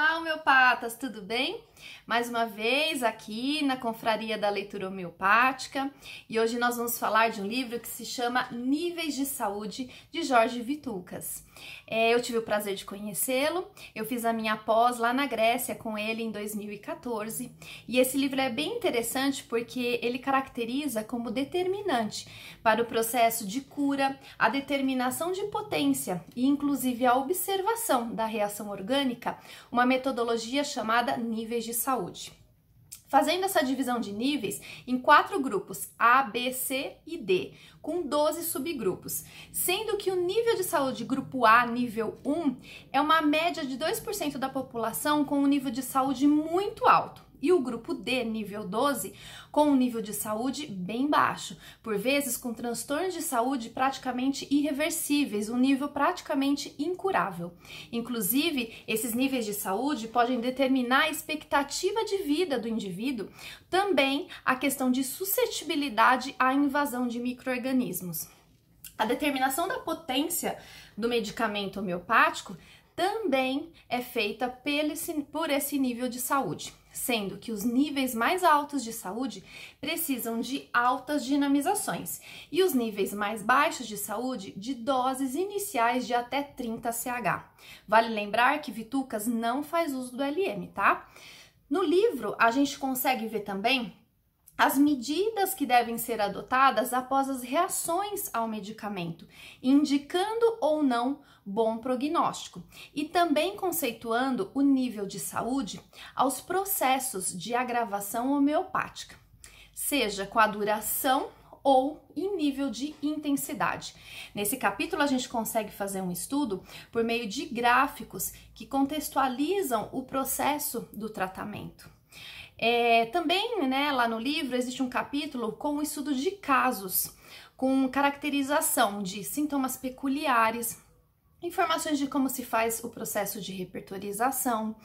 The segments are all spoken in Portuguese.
fly homeopatas, tudo bem? Mais uma vez aqui na Confraria da Leitura Homeopática e hoje nós vamos falar de um livro que se chama Níveis de Saúde de Jorge Vitucas. É, eu tive o prazer de conhecê-lo, eu fiz a minha pós lá na Grécia com ele em 2014 e esse livro é bem interessante porque ele caracteriza como determinante para o processo de cura a determinação de potência e inclusive a observação da reação orgânica, uma metodologia metodologia chamada níveis de saúde. Fazendo essa divisão de níveis em quatro grupos A, B, C e D, com 12 subgrupos, sendo que o nível de saúde grupo A, nível 1, é uma média de 2% da população com um nível de saúde muito alto e o grupo D, nível 12, com um nível de saúde bem baixo, por vezes com transtornos de saúde praticamente irreversíveis, um nível praticamente incurável. Inclusive, esses níveis de saúde podem determinar a expectativa de vida do indivíduo, também a questão de suscetibilidade à invasão de microorganismos. A determinação da potência do medicamento homeopático também é feita por esse nível de saúde sendo que os níveis mais altos de saúde precisam de altas dinamizações e os níveis mais baixos de saúde de doses iniciais de até 30 CH. Vale lembrar que Vitucas não faz uso do LM, tá? No livro, a gente consegue ver também as medidas que devem ser adotadas após as reações ao medicamento, indicando ou não bom prognóstico, e também conceituando o nível de saúde aos processos de agravação homeopática, seja com a duração ou em nível de intensidade. Nesse capítulo, a gente consegue fazer um estudo por meio de gráficos que contextualizam o processo do tratamento. É, também, né, lá no livro existe um capítulo com o estudo de casos, com caracterização de sintomas peculiares, informações de como se faz o processo de repertorização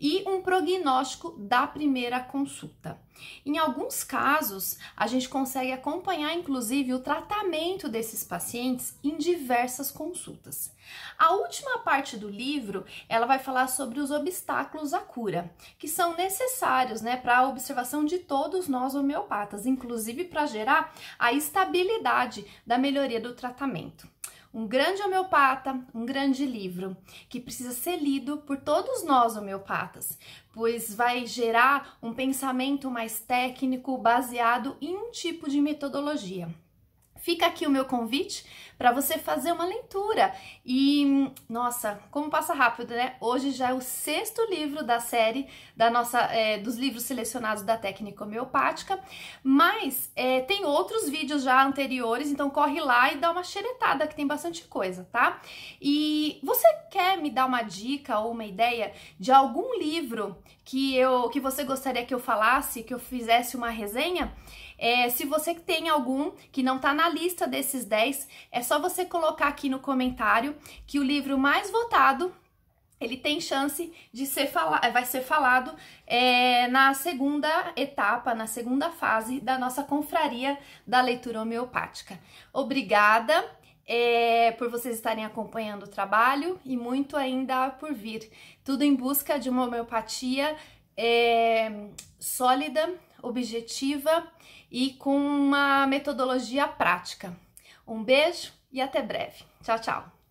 e um prognóstico da primeira consulta. Em alguns casos, a gente consegue acompanhar inclusive o tratamento desses pacientes em diversas consultas. A última parte do livro, ela vai falar sobre os obstáculos à cura, que são necessários, né, para a observação de todos nós homeopatas, inclusive para gerar a estabilidade da melhoria do tratamento um grande homeopata, um grande livro que precisa ser lido por todos nós homeopatas, pois vai gerar um pensamento mais técnico baseado em um tipo de metodologia. Fica aqui o meu convite para você fazer uma leitura. E nossa, como passa rápido, né? Hoje já é o sexto livro da série da nossa é, dos livros selecionados da técnica homeopática, mas é, tem outros vídeos já anteriores, então corre lá e dá uma xeretada que tem bastante coisa, tá? E você quer me dar uma dica ou uma ideia de algum livro que eu que você gostaria que eu falasse, que eu fizesse uma resenha? É, se você tem algum que não tá na lista desses 10, é só você colocar aqui no comentário que o livro mais votado ele tem chance de ser falado, eh, vai ser falado é, na segunda etapa, na segunda fase da nossa confraria da leitura homeopática. Obrigada é, por vocês estarem acompanhando o trabalho e muito ainda por vir. Tudo em busca de uma homeopatia é, sólida, objetiva e com uma metodologia prática. Um beijo e até breve. Tchau, tchau!